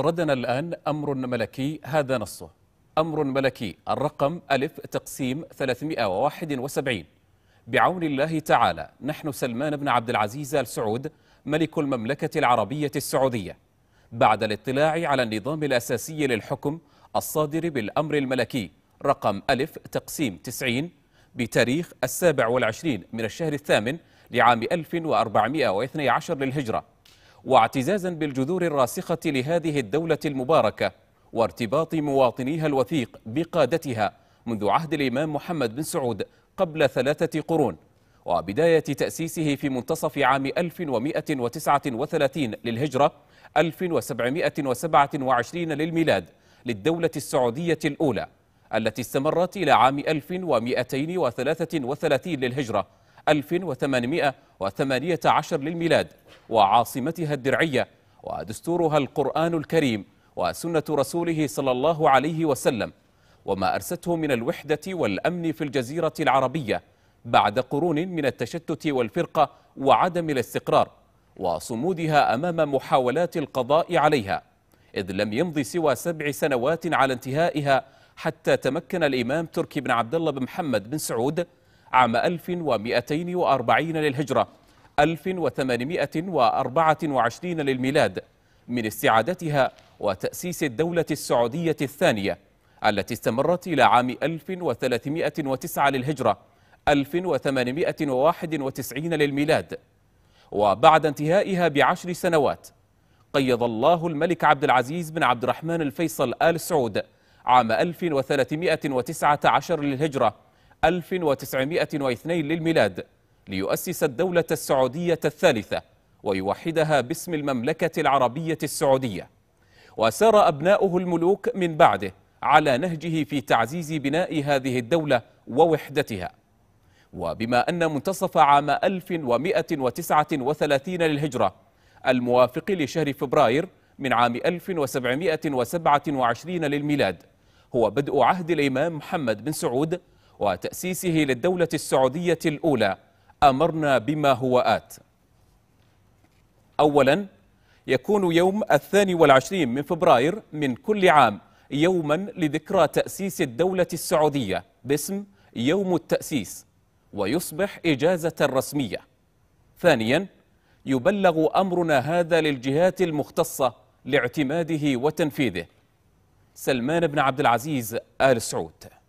وردنا الآن أمر ملكي هذا نصه أمر ملكي الرقم ألف تقسيم 371 بعون الله تعالى نحن سلمان بن عبد العزيز السعود ملك المملكة العربية السعودية بعد الاطلاع على النظام الأساسي للحكم الصادر بالأمر الملكي رقم ألف تقسيم 90 بتاريخ السابع والعشرين من الشهر الثامن لعام 1412 للهجرة واعتزازا بالجذور الراسخة لهذه الدولة المباركة وارتباط مواطنيها الوثيق بقادتها منذ عهد الإمام محمد بن سعود قبل ثلاثة قرون وبداية تأسيسه في منتصف عام 1139 للهجرة 1727 للميلاد للدولة السعودية الأولى التي استمرت إلى عام 1233 للهجرة 1818 للميلاد وعاصمتها الدرعية ودستورها القرآن الكريم وسنة رسوله صلى الله عليه وسلم وما أرسته من الوحدة والأمن في الجزيرة العربية بعد قرون من التشتت والفرقة وعدم الاستقرار وصمودها أمام محاولات القضاء عليها إذ لم يمض سوى سبع سنوات على انتهائها حتى تمكن الإمام تركي بن عبد الله بن محمد بن سعود عام 1240 للهجرة 1824 للميلاد من استعادتها وتأسيس الدولة السعودية الثانية التي استمرت إلى عام 1309 للهجرة 1891 للميلاد وبعد انتهائها بعشر سنوات قيض الله الملك عبد العزيز بن عبد الرحمن الفيصل آل سعود عام 1319 للهجرة 1902 للميلاد ليؤسس الدولة السعودية الثالثة ويوحدها باسم المملكة العربية السعودية وسار أبناؤه الملوك من بعده على نهجه في تعزيز بناء هذه الدولة ووحدتها وبما أن منتصف عام 1139 للهجرة الموافق لشهر فبراير من عام 1727 للميلاد هو بدء عهد الإمام محمد بن سعود وتأسيسه للدولة السعودية الأولى أمرنا بما هو آت أولا يكون يوم الثاني والعشرين من فبراير من كل عام يوما لذكرى تأسيس الدولة السعودية باسم يوم التأسيس ويصبح إجازة رسمية ثانيا يبلغ أمرنا هذا للجهات المختصة لاعتماده وتنفيذه سلمان بن عبد العزيز آل سعود